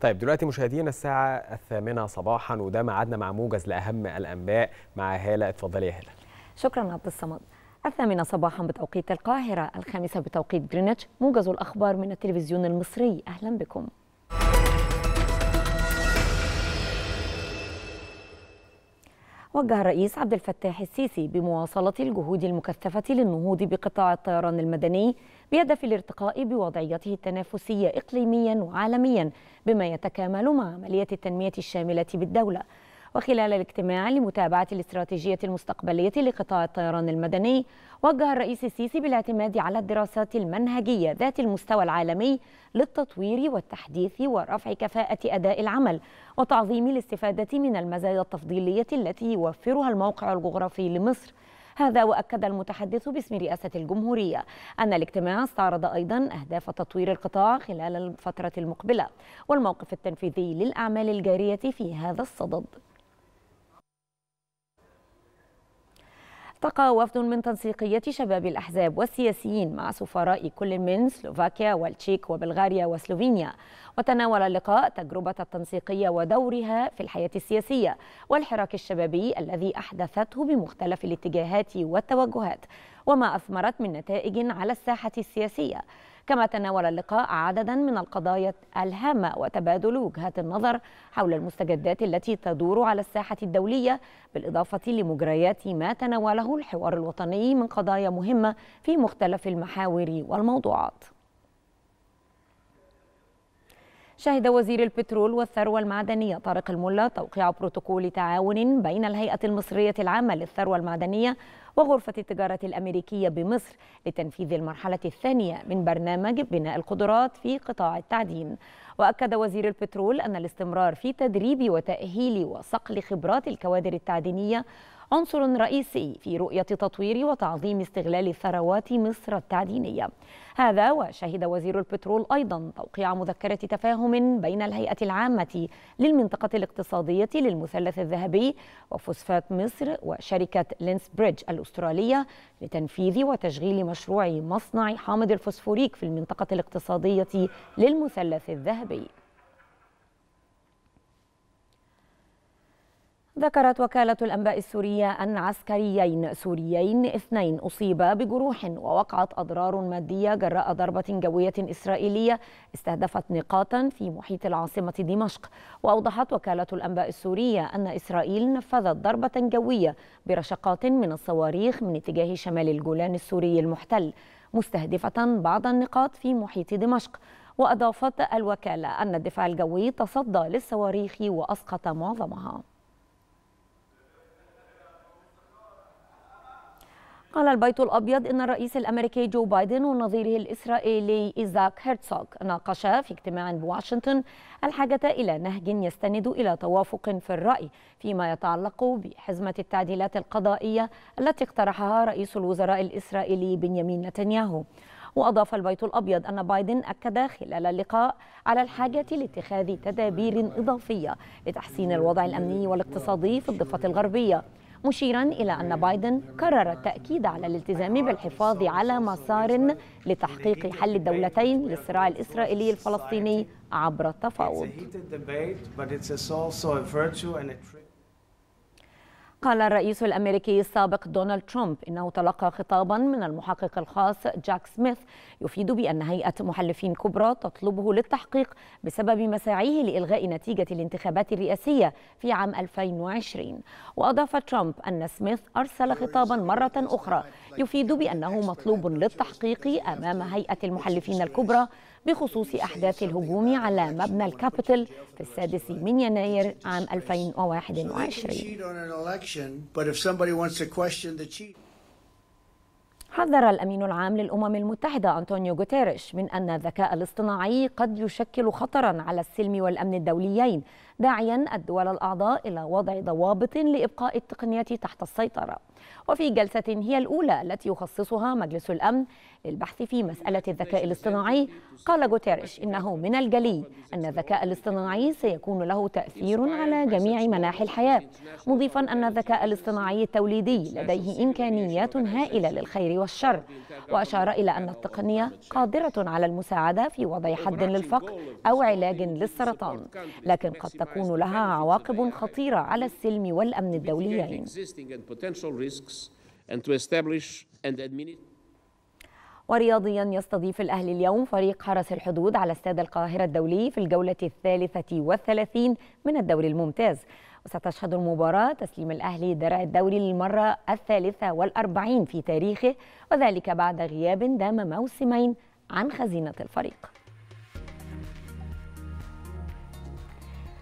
طيب دلوقتي مشاهدينا الساعة الثامنة صباحا وده معادنا مع موجز لأهم الأنباء مع هالة اتفضلي يا هالة شكرا عبد الصمد الثامنة صباحا بتوقيت القاهرة الخامسة بتوقيت جرينتش موجز الأخبار من التلفزيون المصري أهلا بكم وجه الرئيس عبد الفتاح السيسي بمواصلة الجهود المكثفة للنهوض بقطاع الطيران المدني بهدف الارتقاء بوضعيته التنافسية إقليميا وعالميا بما يتكامل مع عملية التنمية الشاملة بالدولة وخلال الاجتماع لمتابعة الاستراتيجية المستقبلية لقطاع الطيران المدني وجه الرئيس السيسي بالاعتماد على الدراسات المنهجية ذات المستوى العالمي للتطوير والتحديث ورفع كفاءة أداء العمل وتعظيم الاستفادة من المزايا التفضيلية التي يوفرها الموقع الجغرافي لمصر هذا وأكد المتحدث باسم رئاسة الجمهورية أن الاجتماع استعرض أيضا أهداف تطوير القطاع خلال الفترة المقبلة والموقف التنفيذي للأعمال الجارية في هذا الصدد التقى وفد من تنسيقية شباب الأحزاب والسياسيين مع سفراء كل من سلوفاكيا والتشيك وبلغاريا وسلوفينيا وتناول اللقاء تجربة التنسيقية ودورها في الحياة السياسية والحراك الشبابي الذي أحدثته بمختلف الاتجاهات والتوجهات وما أثمرت من نتائج على الساحة السياسية كما تناول اللقاء عددا من القضايا الهامة وتبادل وجهات النظر حول المستجدات التي تدور على الساحة الدولية بالإضافة لمجريات ما تناوله الحوار الوطني من قضايا مهمة في مختلف المحاور والموضوعات شهد وزير البترول والثروة المعدنية طارق الملا توقيع بروتوكول تعاون بين الهيئة المصرية العامة للثروة المعدنية وغرفة التجارة الأمريكية بمصر لتنفيذ المرحلة الثانية من برنامج بناء القدرات في قطاع التعدين وأكد وزير البترول أن الاستمرار في تدريب وتأهيل وصقل خبرات الكوادر التعدينية عنصر رئيسي في رؤية تطوير وتعظيم استغلال ثروات مصر التعدينية هذا وشهد وزير البترول أيضا توقيع مذكرة تفاهم بين الهيئة العامة للمنطقة الاقتصادية للمثلث الذهبي وفوسفات مصر وشركة لينس بريدج الأسترالية لتنفيذ وتشغيل مشروع مصنع حامض الفوسفوريك في المنطقة الاقتصادية للمثلث الذهبي ذكرت وكالة الأنباء السورية أن عسكريين سوريين اثنين أصيبا بجروح ووقعت أضرار مادية جراء ضربة جوية إسرائيلية استهدفت نقاطا في محيط العاصمة دمشق وأوضحت وكالة الأنباء السورية أن إسرائيل نفذت ضربة جوية برشقات من الصواريخ من اتجاه شمال الجولان السوري المحتل مستهدفة بعض النقاط في محيط دمشق وأضافت الوكالة أن الدفاع الجوي تصدى للصواريخ وأسقط معظمها قال البيت الأبيض إن الرئيس الأمريكي جو بايدن ونظيره الإسرائيلي إيزاك هيرتسوغ ناقشا في اجتماع بواشنطن الحاجة إلى نهج يستند إلى توافق في الرأي فيما يتعلق بحزمة التعديلات القضائية التي اقترحها رئيس الوزراء الإسرائيلي بنيامين نتنياهو وأضاف البيت الأبيض أن بايدن أكد خلال اللقاء على الحاجة لاتخاذ تدابير إضافية لتحسين الوضع الأمني والاقتصادي في الضفة الغربية مشيرا إلى أن بايدن كرر التأكيد على الالتزام بالحفاظ على مسار لتحقيق حل الدولتين للصراع الإسرائيلي الفلسطيني عبر التفاوض قال الرئيس الأمريكي السابق دونالد ترامب إنه تلقى خطابا من المحقق الخاص جاك سميث يفيد بأن هيئة محلفين كبرى تطلبه للتحقيق بسبب مساعيه لإلغاء نتيجة الانتخابات الرئاسية في عام 2020 وأضاف ترامب أن سميث أرسل خطابا مرة أخرى يفيد بأنه مطلوب للتحقيق أمام هيئة المحلفين الكبرى بخصوص أحداث الهجوم على مبنى الكابيتل في السادس من يناير عام 2021 حذر الأمين العام للأمم المتحدة أنطونيو غوتيريش من أن الذكاء الاصطناعي قد يشكل خطرا على السلم والأمن الدوليين داعيا الدول الأعضاء إلى وضع ضوابط لإبقاء التقنية تحت السيطرة وفي جلسة هي الأولى التي يخصصها مجلس الأمن للبحث في مسألة الذكاء الاصطناعي قال جوتيريش إنه من الجلي أن الذكاء الاصطناعي سيكون له تأثير على جميع مناحي الحياة مضيفا أن الذكاء الاصطناعي التوليدي لديه إمكانيات هائلة للخير والشر وأشار إلى أن التقنية قادرة على المساعدة في وضع حد للفقر أو علاج للسرطان لكن قد تكون لها عواقب خطيرة على السلم والأمن الدوليين يعني. ورياضيا يستضيف الأهلي اليوم فريق حرس الحدود على استاد القاهرة الدولي في الجولة الثالثة والثلاثين من الدوري الممتاز وستشهد المباراة تسليم الأهلي درع الدوري للمرة الثالثة والأربعين في تاريخه وذلك بعد غياب دام موسمين عن خزينة الفريق